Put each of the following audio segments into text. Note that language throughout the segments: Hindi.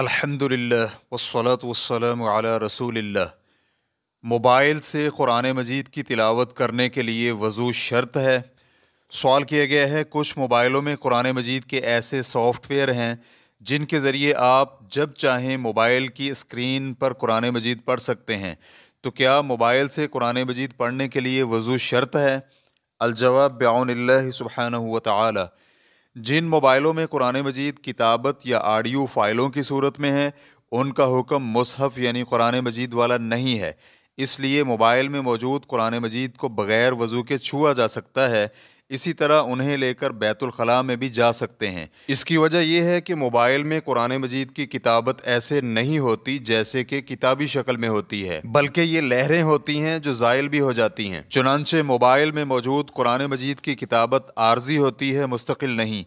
अल्हम्दुलिल्लाह वसलात वसलम अला रसूलिल्लाह मोबाइल से क़ुरान मजीद की तिलावत करने के लिए वज़ू शर्त है सवाल किया गया है कुछ मोबाइलों में क़ुरान मजीद के ऐसे सॉफ्टवेयर हैं जिनके ज़रिए आप जब चाहें मोबाइल की स्क्रीन पर कुरान मजीद पढ़ सकते हैं तो क्या मोबाइल से कुरान मजीद पढ़ने के लिए वज़ू शर्त है अलजवाब ब्याउनल्ला सुबहाना हुआ तला जिन मोबाइलों में कुरान मजीद किताबत या आडियो फाइलों की सूरत में है उनका हुक्म मुसहफ़ यानी कुरान मजीद वाला नहीं है इसलिए मोबाइल में मौजूद कुरान मजीद को बग़ैर वज़ू के छुआ जा सकता है इसी तरह उन्हें लेकर बैतुलखला में भी जा सकते हैं इसकी वजह यह है कि मोबाइल में कुरान मजीद की किताबत ऐसे नहीं होती जैसे कि किताबी शक्ल में होती है बल्कि ये लहरें होती हैं जो जायल भी हो जाती हैं चुनानचे मोबाइल में मौजूद कुरान मजीद की किताबत आर्जी होती है मुस्तकिल नहीं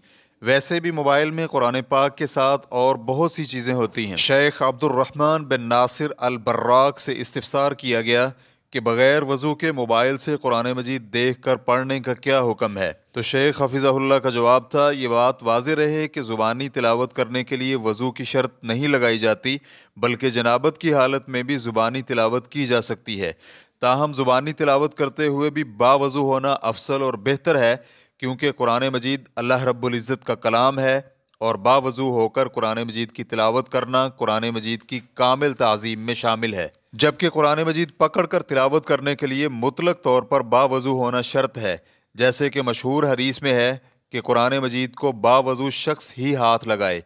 वैसे भी मोबाइल में कुरान पाक के साथ और बहुत सी चीज़ें होती हैं शेख अब्दुलरहमान बिन नासिर अलबर्राक से इस्तफसार किया गया कि बग़ैर वज़ू के मोबाइल से कुरान मजीद देख कर पढ़ने का क्या हुक्म है तो शेख हफिज़ाहुल्ला का जवाब था ये बात वाज रहे कि ज़ुबानी तिलावत करने के लिए वज़ू की शर्त नहीं लगाई जाती बल्कि जनाबत की हालत में भी ज़ुबानी तिलावत की जा सकती है ताहम ज़ुबानी तिलावत करते हुए भी बावज़ू होना अफसल और बेहतर है क्योंकि कुरान मजीद अल्लाह रब्बुल इज़्ज़त का कलाम है और बावजू होकर कुरान मजीद की तिलावत करना कुरान मजीद की कामिल तज़ीम में शामिल है जबकि कुरान मजीद पकड़ कर तिलावत करने के लिए मुतलक तौर पर बावजू होना शर्त है जैसे कि मशहूर हदीस में है कि कुरान मजीद को बावजू शख्स ही हाथ लगाए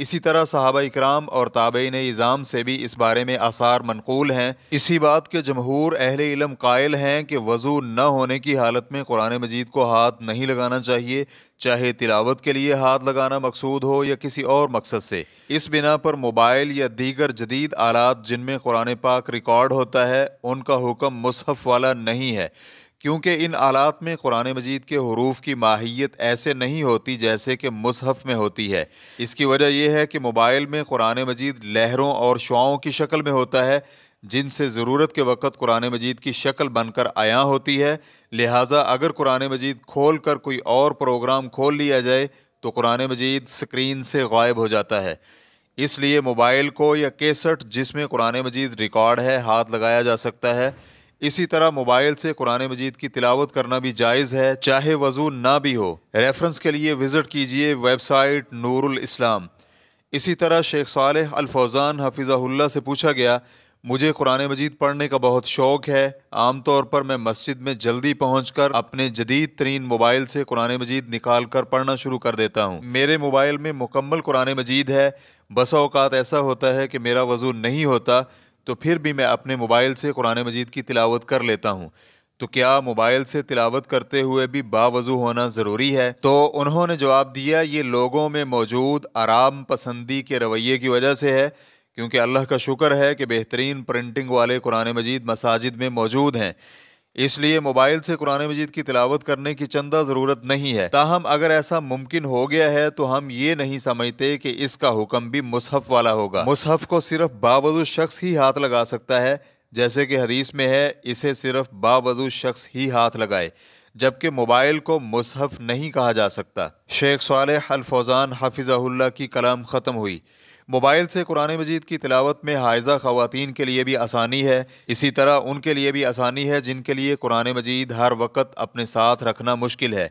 इसी तरह सहाबा इक्राम और ताबेन निज़ाम से भी इस बारे में आसार मनकूल हैं इसी बात के जमहूर अहल इलम कायल हैं कि वज़ू न होने की हालत में कुरान मजीद को हाथ नहीं लगाना चाहिए चाहे तिलावत के लिए हाथ लगाना मकसूद हो या किसी और मकसद से इस बिना पर मोबाइल या दीगर जदीद आलात जिनमें कुरान पाक रिकॉर्ड होता है उनका हुक्म मुसहफ़ वाला नहीं है क्योंकि इन आलात में कुरान मजीद के हरूफ की माहियत ऐसे नहीं होती जैसे कि मुसहफ़ में होती है इसकी वजह यह है कि मोबाइल में कुरान मजीद लहरों और शुआओं की शक्ल में होता है जिनसे ज़रूरत के वक़्त कुरान मजीद की शक्ल बनकर आया होती है लिहाजा अगर कुरान मजीद खोल कर कोई और प्रोग्राम खोल लिया जाए तो कुरान मजीद स्क्रीन से गायब हो जाता है इसलिए मोबाइल को या केसट जिसमें कुरान मजीद रिकॉर्ड है हाथ लगाया जा सकता है इसी तरह मोबाइल से कुरान मजीद की तिलावत करना भी जायज़ है चाहे वजू ना भी हो रेफरेंस के लिए विज़िट कीजिए वेबसाइट नूरुल इस्लाम इसी तरह शेख साल अलफौजान हफीजाला से पूछा गया मुझे कुरान मजीद पढ़ने का बहुत शौक़ है आमतौर पर मैं मस्जिद में जल्दी पहुँच कर अपने जदीद तरीन मोबाइल से कुरान मजीद निकाल कर पढ़ना शुरू कर देता हूँ मेरे मोबाइल में मुकम्मल कुरान मजीद है बसा अवकात ऐसा होता है कि मेरा वजू नहीं होता तो फिर भी मैं अपने मोबाइल से कुरान मजीद की तिलावत कर लेता हूँ तो क्या मोबाइल से तिलावत करते हुए भी बावजू होना ज़रूरी है तो उन्होंने जवाब दिया ये लोगों में मौजूद आराम पसंदी के रवैये की वजह से है क्योंकि अल्लाह का शुक्र है कि बेहतरीन प्रिंटिंग वाले कुरान मजीद मसाजिद में मौजूद हैं इसलिए मोबाइल से कुरान मजीद की तिलावत करने की चंदा ज़रूरत नहीं है ताहम अगर ऐसा मुमकिन हो गया है तो हम ये नहीं समझते कि इसका हुक्म भी मुसहफ़ वाला होगा मुसहफ़ को सिर्फ बावजूद शख्स ही हाथ लगा सकता है जैसे कि हदीस में है इसे सिर्फ बावजूद शख्स ही हाथ लगाए जबकि मोबाइल को मुसहफ़ नहीं कहा जा सकता शेख साल अलफौजान हाफिज़ाहुल्ला की कलाम ख़त्म हुई मोबाइल से कुरान मजीद की तिलावत में हायजा खातन के लिए भी आसानी है इसी तरह उनके लिए भी आसानी है जिनके लिए कुरान मजीद हर वक्त अपने साथ रखना मुश्किल है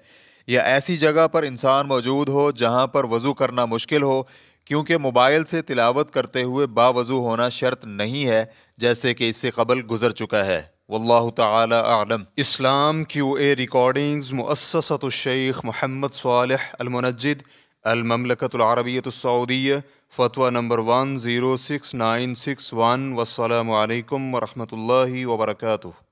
या ऐसी जगह पर इंसान मौजूद हो जहाँ पर वज़ू करना मुश्किल हो क्योंकि मोबाइल से तिलावत करते हुए बावज़ू होना शर्त नहीं है जैसे कि इससे कबल गुजर चुका है वल्लाह तलम इस्लाम क्यू ए रिकॉर्डिंग्स मुससत शेख मोहम्मद अलमनजिद अलममलकतलरबियतसौदिया फ़तवा number one zero six nine six one वसलम वरहमल वर्का